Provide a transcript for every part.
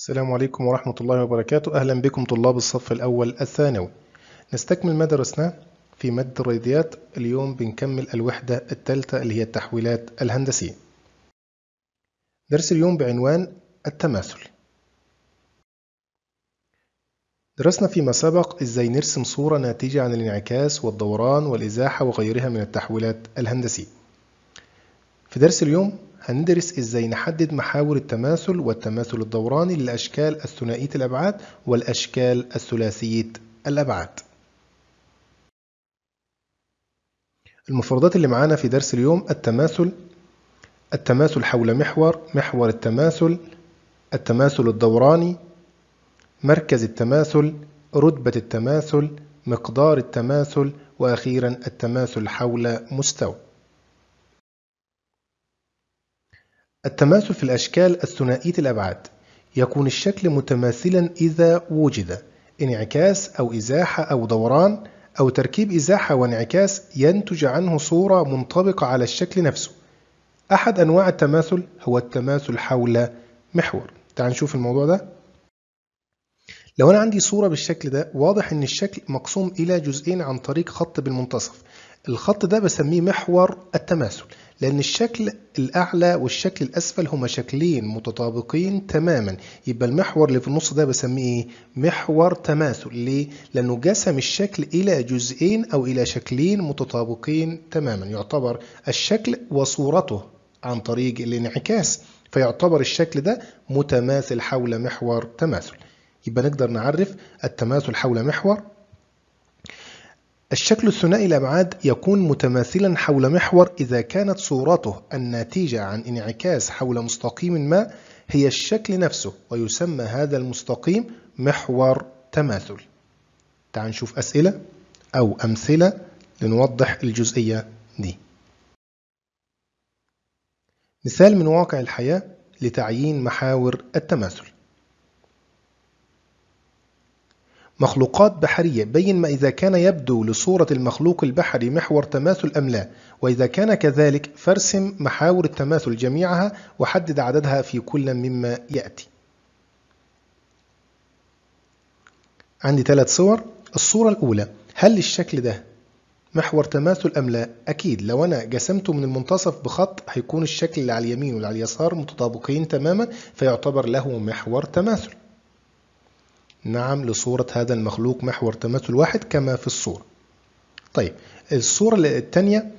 السلام عليكم ورحمة الله وبركاته أهلا بكم طلاب الصف الأول الثانوي نستكمل ما درسناه في مادة الرياضيات اليوم بنكمل الوحدة الثالثة اللي هي التحويلات الهندسية درس اليوم بعنوان التماثل درسنا فيما سبق ازاي نرسم صورة ناتجة عن الانعكاس والدوران والإزاحة وغيرها من التحويلات الهندسية في درس اليوم هندرس ازاي نحدد محاور التماثل والتماثل الدوراني للأشكال الثنائية الأبعاد والأشكال الثلاثية الأبعاد المفردات اللي معانا في درس اليوم التماثل التماثل حول محور محور التماثل التماثل الدوراني مركز التماثل رتبة التماثل مقدار التماثل وأخيرا التماثل حول مستوى التماثل في الأشكال الثنائية الأبعاد يكون الشكل متماثلا إذا وجد انعكاس أو إزاحة أو دوران أو تركيب إزاحة وانعكاس ينتج عنه صورة منطبقة على الشكل نفسه أحد أنواع التماثل هو التماثل حول محور تعال نشوف الموضوع ده لو أنا عندي صورة بالشكل ده واضح إن الشكل مقسوم إلى جزئين عن طريق خط بالمنتصف الخط ده بسميه محور التماثل لأن الشكل الأعلى والشكل الأسفل هما شكلين متطابقين تماما يبقى المحور اللي في النص ده بسميه محور تماثل ليه؟ لأنه جسم الشكل إلى جزئين أو إلى شكلين متطابقين تماما يعتبر الشكل وصورته عن طريق الانعكاس فيعتبر الشكل ده متماثل حول محور تماثل يبقى نقدر نعرف التماثل حول محور الشكل الثنائي الأبعاد يكون متماثلا حول محور إذا كانت صورته الناتجة عن انعكاس حول مستقيم ما هي الشكل نفسه ويسمى هذا المستقيم محور تماثل تعال نشوف أسئلة أو أمثلة لنوضح الجزئية دي مثال من واقع الحياة لتعيين محاور التماثل مخلوقات بحرية بين ما إذا كان يبدو لصورة المخلوق البحري محور تماثل أم لا وإذا كان كذلك فارسم محاور التماثل جميعها وحدد عددها في كل مما يأتي عندي ثلاث صور الصورة الأولى هل الشكل ده محور تماثل أم لا؟ أكيد لو أنا جسمته من المنتصف بخط هيكون الشكل اللي على اليمين واللي على اليسار متطابقين تماما فيعتبر له محور تماثل نعم لصورة هذا المخلوق محور تماثل واحد كما في الصورة طيب الصورة الثانية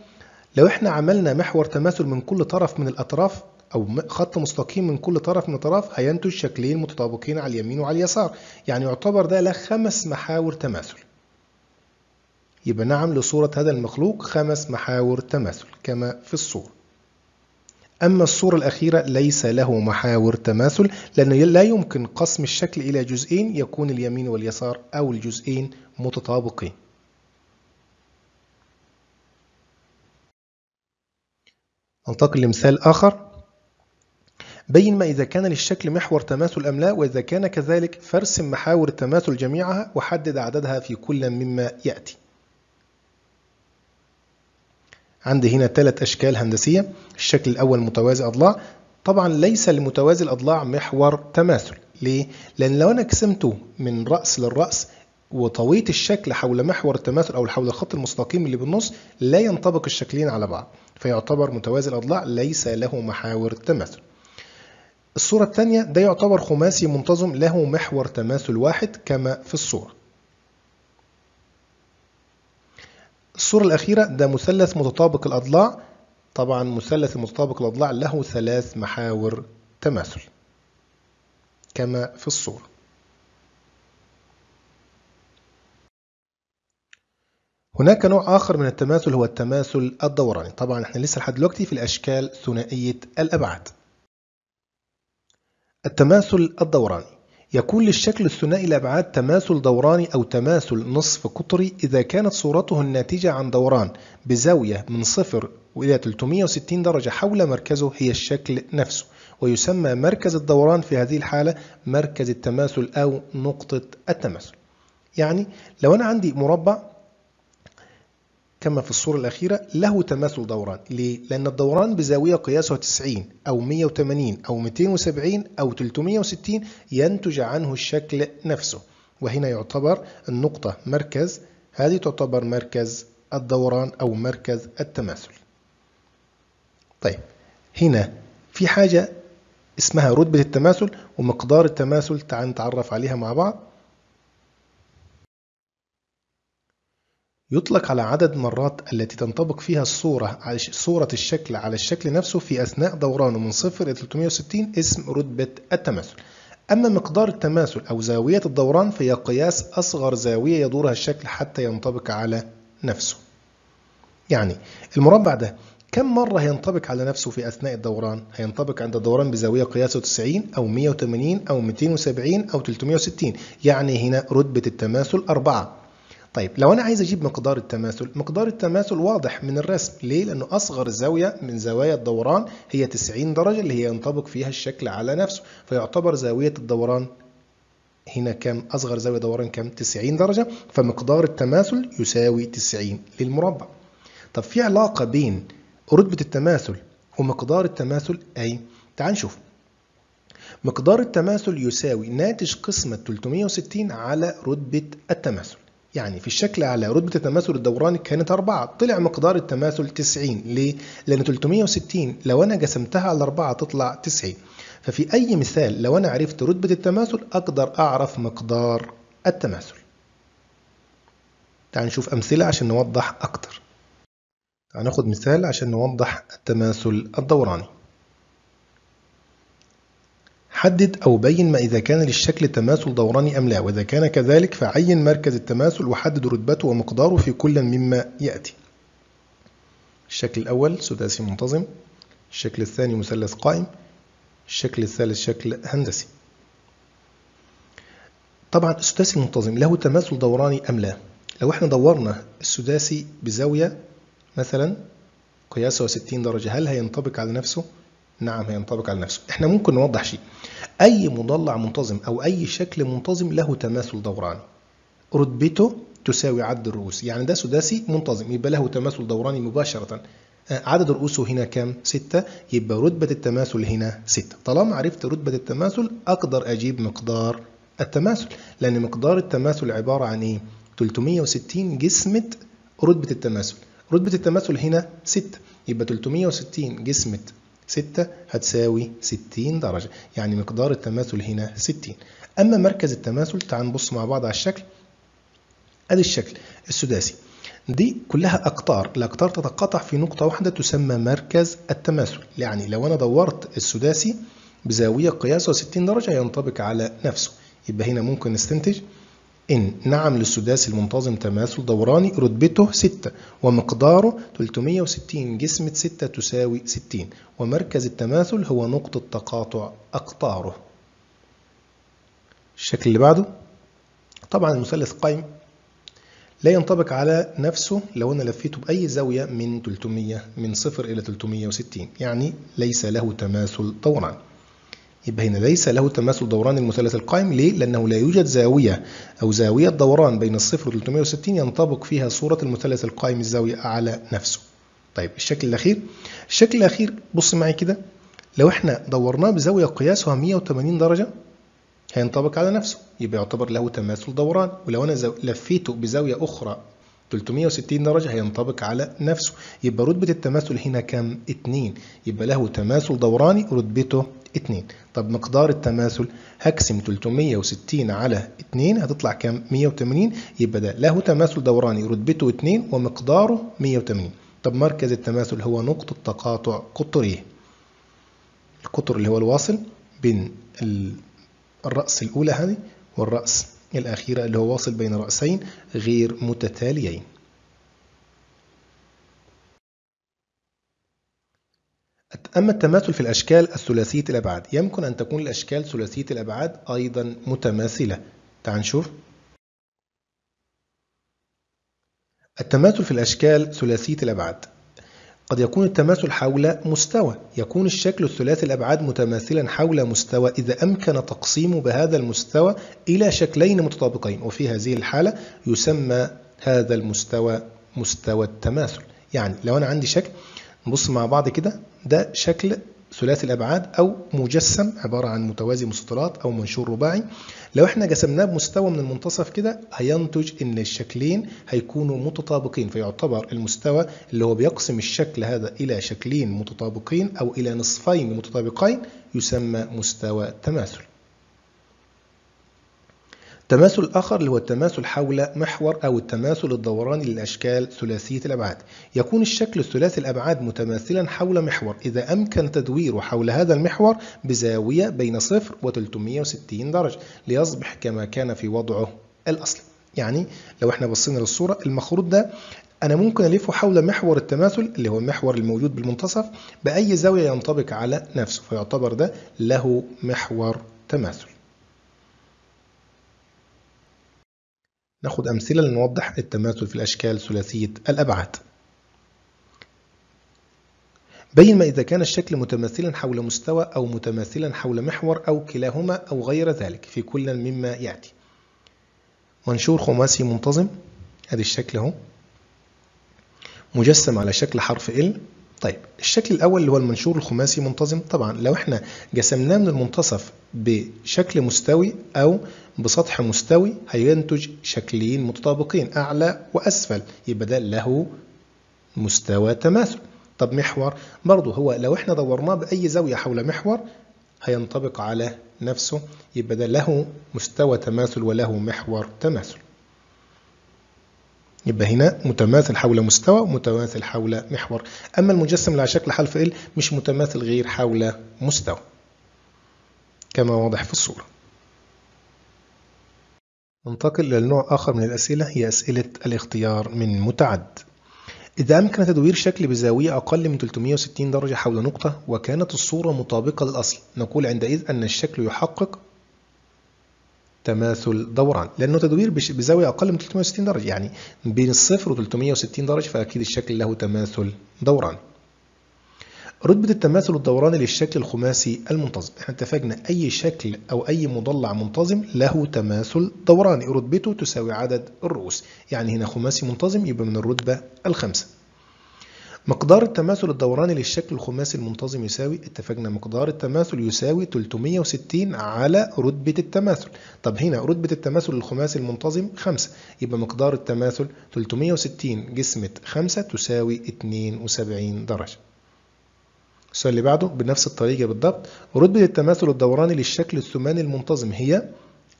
لو احنا عملنا محور تماثل من كل طرف من الأطراف أو خط مستقيم من كل طرف من الأطراف هينتج شكلين متطابقين على اليمين وعلى اليسار يعني يعتبر ده له خمس محاور تماثل يبقى نعم لصورة هذا المخلوق خمس محاور تماثل كما في الصورة أما الصورة الأخيرة ليس له محاور تماثل لأنه لا يمكن قسم الشكل إلى جزئين يكون اليمين واليسار أو الجزئين متطابقين ننتقل لمثال آخر بين ما إذا كان للشكل محور تماثل أم لا وإذا كان كذلك فارسم محاور التماثل جميعها وحدد عددها في كل مما يأتي عندي هنا ثلاث أشكال هندسية الشكل الأول متوازي أضلاع طبعا ليس لمتوازي الأضلاع محور تماثل ليه؟ لأن لو أنا قسمته من رأس للرأس وطويت الشكل حول محور التماثل أو حول الخط المستقيم اللي بالنص لا ينطبق الشكلين على بعض فيعتبر متوازي الأضلاع ليس له محاور تماثل الصورة الثانية ده يعتبر خماسي منتظم له محور تماثل واحد كما في الصورة الصورة الأخيرة ده مثلث متطابق الأضلاع طبعا مثلث متطابق الأضلاع له ثلاث محاور تماثل كما في الصورة هناك نوع آخر من التماثل هو التماثل الدوراني طبعا احنا لسه لحد دلوقتي في الأشكال ثنائية الأبعاد التماثل الدوراني يكون للشكل الثنائي الأبعاد تماثل دوراني أو تماثل نصف قطري إذا كانت صورته الناتجة عن دوران بزاوية من صفر وإلى 360 درجة حول مركزه هي الشكل نفسه ويسمى مركز الدوران في هذه الحالة مركز التماثل أو نقطة التماثل يعني لو أنا عندي مربع كما في الصورة الأخيرة له تماثل دوران ليه؟ لأن الدوران بزاوية قياسها 90 أو 180 أو 270 أو 360 ينتج عنه الشكل نفسه وهنا يعتبر النقطة مركز هذه تعتبر مركز الدوران أو مركز التماثل طيب هنا في حاجة اسمها رتبة التماثل ومقدار التماثل تعال نتعرف عليها مع بعض يطلق على عدد مرات التي تنطبق فيها الصورة صورة الشكل على الشكل نفسه في أثناء دورانه من 0 إلى 360 اسم رتبة التماثل أما مقدار التماثل أو زاوية الدوران فهي قياس أصغر زاوية يدورها الشكل حتى ينطبق على نفسه يعني المربع ده كم مرة هينطبق على نفسه في أثناء الدوران؟ هينطبق عند الدوران بزاوية قياسه 90 أو 180 أو 270 أو 360 يعني هنا رتبة التماثل 4 طيب لو انا عايز اجيب مقدار التماثل مقدار التماثل واضح من الرسم ليه لانه اصغر زاويه من زوايا الدوران هي 90 درجه اللي هي ينطبق فيها الشكل على نفسه فيعتبر زاويه الدوران هنا كم اصغر زاويه دوران كم 90 درجه فمقدار التماثل يساوي 90 للمربع طب في علاقه بين رتبه التماثل ومقدار التماثل اي تعال نشوف مقدار التماثل يساوي ناتج قسمة 360 على رتبة التماثل يعني في الشكل على رتبة التماثل الدوراني كانت 4 طلع مقدار التماثل 90 ليه؟ لأن 360 لو أنا قسمتها على 4 تطلع 90 ففي أي مثال لو أنا عرفت رتبة التماثل أقدر أعرف مقدار التماثل تعال نشوف أمثلة عشان نوضح أكتر هناخد مثال عشان نوضح التماثل الدوراني حدد أو بين ما إذا كان للشكل تماثل دوراني أم لا وإذا كان كذلك فعين مركز التماثل وحدد رتبته ومقداره في كل مما يأتي الشكل الأول سداسي منتظم الشكل الثاني مثلث قائم الشكل الثالث شكل هندسي طبعا السداسي المنتظم له تماثل دوراني أم لا لو احنا دورنا السداسي بزاوية مثلا قياسه 60 درجة هل هينطبق على نفسه؟ نعم هينطبق على نفسه احنا ممكن نوضح شيء أي مضلع منتظم أو أي شكل منتظم له تماثل دوراني رتبته تساوي عدد الرؤوس يعني ده سداسي منتظم يبقى له تماثل دوراني مباشرة آه، عدد رؤوسه هنا كام؟ ستة يبقى رتبة التماثل هنا ستة طالما عرفت رتبة التماثل أقدر أجيب مقدار التماثل لأن مقدار التماثل عبارة عن إيه؟ 360 جسمة رتبة التماثل رتبة التماثل هنا 6 يبقى 360 جسمة 6 هتساوي 60 درجة يعني مقدار التماثل هنا 60 أما مركز التماثل تعال نبص مع بعض على الشكل أدي الشكل السداسي دي كلها أقطار الأقطار تتقاطع في نقطة واحدة تسمى مركز التماثل يعني لو أنا دورت السداسي بزاوية قياسه 60 درجة ينطبق على نفسه يبقى هنا ممكن نستنتج إن نعم للسداس المنتظم تماثل دوراني رتبته 6 ومقداره 360 جسمة 6 تساوي 60 ومركز التماثل هو نقطة تقاطع أقطاره الشكل اللي بعده طبعا المثلث قائم لا ينطبق على نفسه لو أنا لفيته بأي زاوية من 300 من 0 إلى 360 يعني ليس له تماثل دوراني يبقى هنا ليس له تماثل دوران المثلث القائم ليه؟ لأنه لا يوجد زاوية أو زاوية دوران بين الصفر و 360 ينطبق فيها صورة المثلث القائم الزاوية على نفسه. طيب الشكل الأخير الشكل الأخير بص معي كده لو احنا دورناه بزاوية قياسها 180 درجة هينطبق على نفسه يبقى يعتبر له تماثل دوران ولو أنا زو... لفيته بزاوية أخرى 360 درجة هينطبق على نفسه يبقى رتبة التماثل هنا كام؟ 2 يبقى له تماثل دوراني رتبته 2 طب مقدار التماثل هقسم 360 على 2 هتطلع كام 180 يبقى ده له تماثل دوراني رتبته 2 ومقداره 180 طب مركز التماثل هو نقطة تقاطع قطريه القطر اللي هو الواصل بين الرأس الأولى هذه والرأس الأخيرة اللي هو واصل بين رأسين غير متتاليين أما التماثل في الأشكال الثلاثية الأبعاد يمكن أن تكون الأشكال ثلاثية الأبعاد أيضا متماثلة تعال نشوف التماثل في الأشكال ثلاثية الأبعاد قد يكون التماثل حول مستوى يكون الشكل الثلاثي الأبعاد متماثلا حول مستوى إذا أمكن تقسيمه بهذا المستوى إلى شكلين متطابقين وفي هذه الحالة يسمى هذا المستوى مستوى التماثل يعني لو أنا عندي شكل نبص مع بعض كده ده شكل ثلاثي الأبعاد أو مجسم عبارة عن متوازي مستطيلات أو منشور رباعي لو احنا جسمناه بمستوى من المنتصف كده هينتج إن الشكلين هيكونوا متطابقين فيعتبر المستوى اللي هو بيقسم الشكل هذا إلى شكلين متطابقين أو إلى نصفين متطابقين يسمى مستوى تماثل تماثل آخر اللي هو التماثل حول محور أو التماثل الدوراني للأشكال ثلاثية الأبعاد يكون الشكل الثلاثي الأبعاد متماثلا حول محور إذا أمكن تدويره حول هذا المحور بزاوية بين 0 و 360 درجة ليصبح كما كان في وضعه الأصلي يعني لو احنا بصينا للصورة المخروط ده أنا ممكن ألفه حول محور التماثل اللي هو المحور الموجود بالمنتصف بأي زاوية ينطبق على نفسه فيعتبر ده له محور تماثل ناخد أمثلة لنوضح التماثل في الأشكال ثلاثية الأبعاد بين ما إذا كان الشكل متماثلا حول مستوى أو متماثلا حول محور أو كلاهما أو غير ذلك في كل مما يأتي منشور خماسي منتظم هذا الشكل اهو مجسم على شكل حرف L طيب الشكل الأول اللي هو المنشور الخماسي منتظم طبعا لو احنا جسمناه من المنتصف بشكل مستوي أو بسطح مستوي هينتج شكلين متطابقين أعلى وأسفل يبقى ده له مستوى تماثل طب محور برضه هو لو احنا دورناه بأي زاوية حول محور هينطبق على نفسه يبقى ده له مستوى تماثل وله محور تماثل يبقى هنا متماثل حول مستوى متماثل حول محور أما المجسم اللي على شكل حرف ال مش متماثل غير حول مستوى كما واضح في الصورة ننتقل إلى نوع آخر من الأسئلة هي أسئلة الاختيار من متعد إذا أمكن تدوير شكل بزاوية أقل من 360 درجة حول نقطة وكانت الصورة مطابقة للأصل نقول عندئذ أن الشكل يحقق تماثل دوران لانه تدوير بزاويه اقل من 360 درجه يعني بين الصفر و 360 درجه فاكيد الشكل له تماثل دوران رتبة التماثل الدوراني للشكل الخماسي المنتظم احنا اتفقنا اي شكل او اي مضلع منتظم له تماثل دوراني رتبته تساوي عدد الرؤوس يعني هنا خماسي منتظم يبقى من الرتبة الخامسة مقدار التماثل الدوراني للشكل الخماسي المنتظم يساوي اتفقنا مقدار التماثل يساوي 360 على رتبة التماثل طب هنا رتبة التماثل الخماسي المنتظم 5 يبقى مقدار التماثل 360 جسمة 5 تساوي 72 درجة السؤال اللي بعده بنفس الطريقة بالضبط رتبة التماثل الدوراني للشكل الثماني المنتظم هي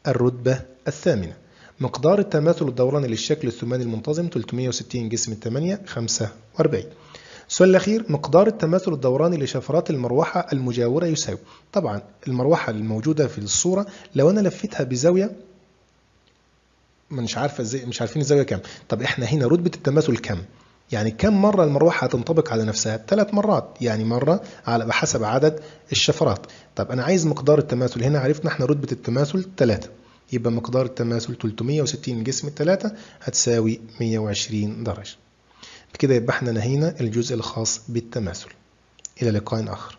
الرتبة الثامنة مقدار التماثل الدوراني للشكل الثماني المنتظم 360 جسم 8 45 السؤال الأخير مقدار التماثل الدوراني لشفرات المروحة المجاورة يساوي طبعا المروحة الموجودة في الصورة لو أنا لفيتها بزاوية مش عارفة ازاي مش عارفين الزاوية كام طب احنا هنا رتبة التماثل كام يعني كم مرة المروحة هتنطبق على نفسها؟ ثلاث مرات، يعني مرة على بحسب عدد الشفرات. طب أنا عايز مقدار التماثل، هنا عرفنا احنا رتبة التماثل ثلاثة. يبقى مقدار التماثل 360 جسم ثلاثة هتساوي 120 درجة. بكده يبقى احنا نهينا الجزء الخاص بالتماثل إلى لقاء آخر